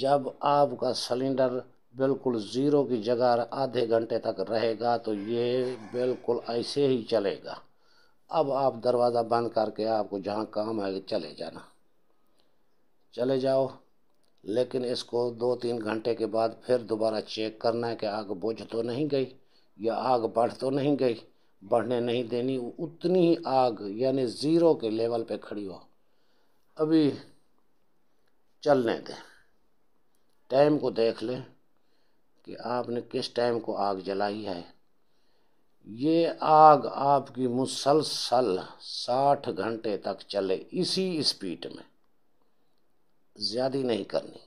जब आपका सिलेंडर बिल्कुल ज़ीरो की जगह आधे घंटे तक रहेगा तो ये बिल्कुल ऐसे ही चलेगा अब आप दरवाज़ा बंद करके आपको जहाँ काम है चले जाना चले जाओ लेकिन इसको दो तीन घंटे के बाद फिर दोबारा चेक करना है कि आग बुझ तो नहीं गई या आग बढ़ तो नहीं गई बढ़ने नहीं देनी उतनी ही आग यानी ज़ीरो के लेवल पे खड़ी हो अभी चलने दें टाइम को देख लें कि आपने किस टाइम को आग जलाई है ये आग आपकी मुसलसल साठ घंटे तक चले इसी स्पीड में ज़्यादा नहीं करनी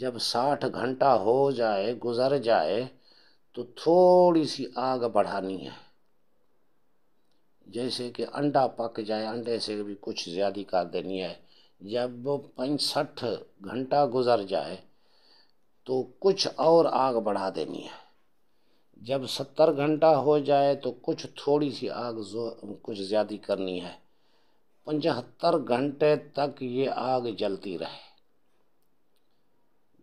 जब साठ घंटा हो जाए गुजर जाए तो थोड़ी सी आग बढ़ानी है जैसे कि अंडा पक जाए अंडे से भी कुछ ज़्यादा कर देनी है जब पैंसठ घंटा गुजर जाए तो कुछ और आग बढ़ा देनी है जब सत्तर घंटा हो जाए तो कुछ थोड़ी सी आग जो कुछ ज़्यादा करनी है पचहत्तर घंटे तक ये आग जलती रहे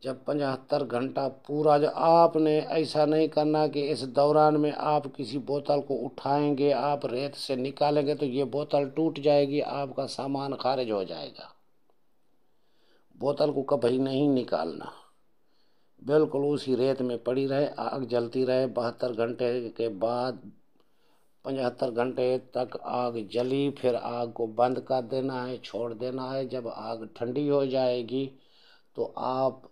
जब पचहत्तर घंटा पूरा जो आपने ऐसा नहीं करना कि इस दौरान में आप किसी बोतल को उठाएंगे आप रेत से निकालेंगे तो ये बोतल टूट जाएगी आपका सामान खारिज हो जाएगा बोतल को कभी नहीं निकालना बिल्कुल उसी रेत में पड़ी रहे आग जलती रहे बहत्तर घंटे के बाद पचहत्तर घंटे तक आग जली फिर आग को बंद कर देना है छोड़ देना है जब आग ठंडी हो जाएगी तो आप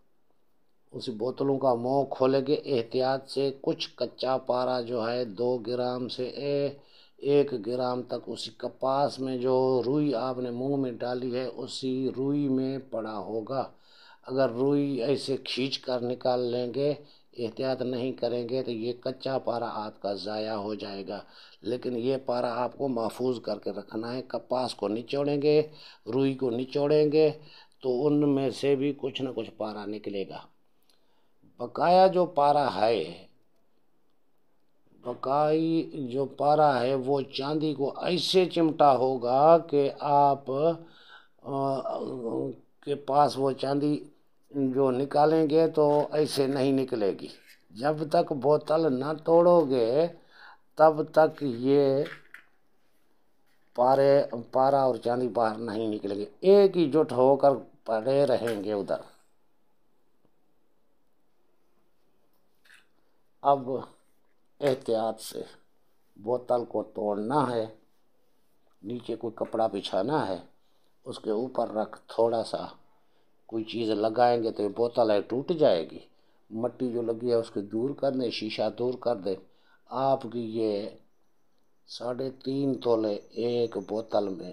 उस बोतलों का मुँह खोलेंगे एहतियात से कुछ कच्चा पारा जो है दो ग्राम से ए एक ग्राम तक उसी कपास में जो रुई आपने मुंह में डाली है उसी रुई में पड़ा होगा अगर रुई ऐसे खींच कर निकाल लेंगे एहतियात नहीं करेंगे तो ये कच्चा पारा आपका ज़ाया हो जाएगा लेकिन ये पारा आपको महफूज करके रखना है कपास को निचोड़ेंगे रुई को निचोड़ेंगे तो उनमें से भी कुछ ना कुछ पारा निकलेगा बकाया जो पारा है पकाई जो पारा है वो चांदी को ऐसे चिमटा होगा कि आप के पास वो चांदी जो निकालेंगे तो ऐसे नहीं निकलेगी जब तक बोतल ना तोड़ोगे तब तक ये पारे पारा और चांदी बाहर नहीं निकलेंगे एक ही जुट होकर पड़े रहेंगे उधर अब एहतियात से बोतल को तोड़ना है नीचे कोई कपड़ा बिछाना है उसके ऊपर रख थोड़ा सा कोई चीज़ लगाएंगे तो ये बोतल है टूट जाएगी मट्टी जो लगी है उसको दूर कर दें शीशा दूर कर दें आपकी ये साढ़े तीन तोले एक बोतल में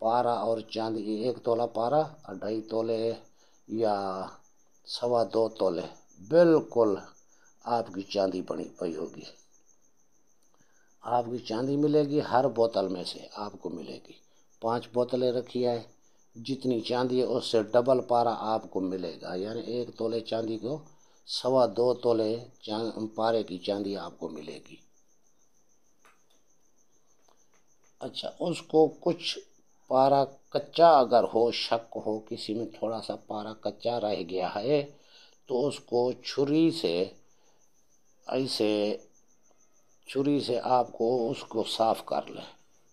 पारा और चांदी एक तोला पारा और ढाई तोले या सवा दो तोले बिल्कुल आपकी चांदी बनी पड़ी होगी आपकी चांदी मिलेगी हर बोतल में से आपको मिलेगी पांच बोतलें रखी है जितनी चांदी है उससे डबल पारा आपको मिलेगा यानी एक तोले चांदी को सवा दो तोले पारे की चांदी आपको मिलेगी अच्छा उसको कुछ पारा कच्चा अगर हो शक हो किसी में थोड़ा सा पारा कच्चा रह गया है तो उसको छुरी से ऐसे छुरी से आपको उसको साफ़ कर लें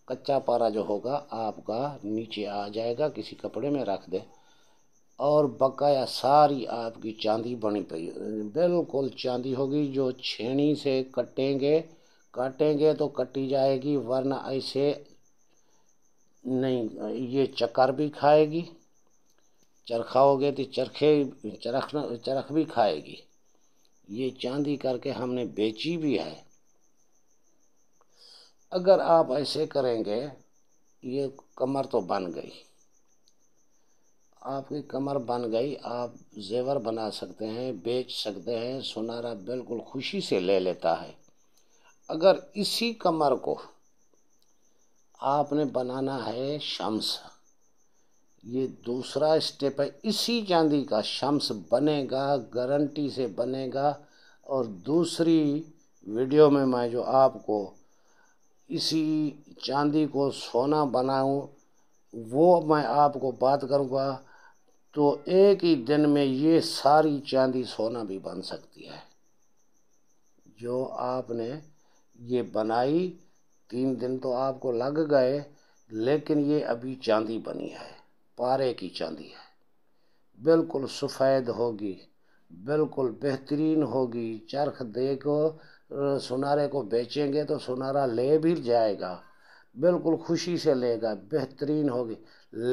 कच्चा पारा जो होगा आपका नीचे आ जाएगा किसी कपड़े में रख दे और बकाया सारी आपकी चांदी बनी पड़ी बिल्कुल चांदी होगी जो छेनी से कटेंगे काटेंगे तो कटी जाएगी वरना ऐसे नहीं ये चक्कर भी खाएगी चरखाओगे तो चरखे चरख चरख भी खाएगी ये चांदी करके हमने बेची भी है अगर आप ऐसे करेंगे ये कमर तो बन गई आपकी कमर बन गई आप जेवर बना सकते हैं बेच सकते हैं सुनारा बिल्कुल खुशी से ले लेता है अगर इसी कमर को आपने बनाना है शम्स ये दूसरा स्टेप है इसी चांदी का शम्स बनेगा गारंटी से बनेगा और दूसरी वीडियो में मैं जो आपको इसी चांदी को सोना बनाऊं वो मैं आपको बात करूंगा तो एक ही दिन में ये सारी चांदी सोना भी बन सकती है जो आपने ये बनाई तीन दिन तो आपको लग गए लेकिन ये अभी चांदी बनी है पारे की चांदी है बिल्कुल सफ़ेद होगी बिल्कुल बेहतरीन होगी चरख दे को सुनारे को बेचेंगे तो सुनारा ले भी जाएगा बिल्कुल खुशी से लेगा बेहतरीन होगी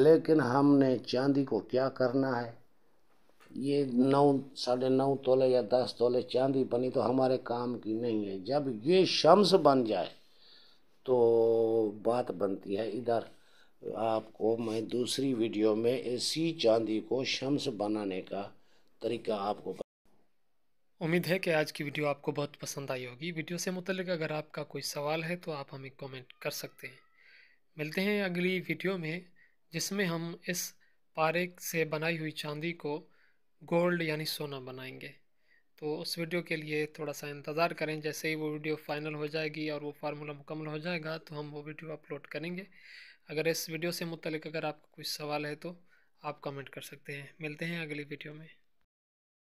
लेकिन हमने चांदी को क्या करना है ये नौ साढ़े नौ तोले या दस तोले चांदी बनी तो हमारे काम की नहीं है जब ये शम्स बन जाए तो बात बनती है इधर आपको मैं दूसरी वीडियो में इसी चांदी को शम्स बनाने का तरीका आपको उम्मीद है कि आज की वीडियो आपको बहुत पसंद आई होगी वीडियो से मुतलिक अगर आपका कोई सवाल है तो आप हमें कमेंट कर सकते हैं मिलते हैं अगली वीडियो में जिसमें हम इस पारे से बनाई हुई चांदी को गोल्ड यानी सोना बनाएंगे तो उस वीडियो के लिए थोड़ा सा इंतज़ार करें जैसे ही वो वीडियो फाइनल हो जाएगी और वो फार्मूला मुकम्मल हो जाएगा तो हम वो वीडियो अपलोड करेंगे अगर इस वीडियो से मुतलिक अगर आपका कुछ सवाल है तो आप कमेंट कर सकते हैं मिलते हैं अगली वीडियो में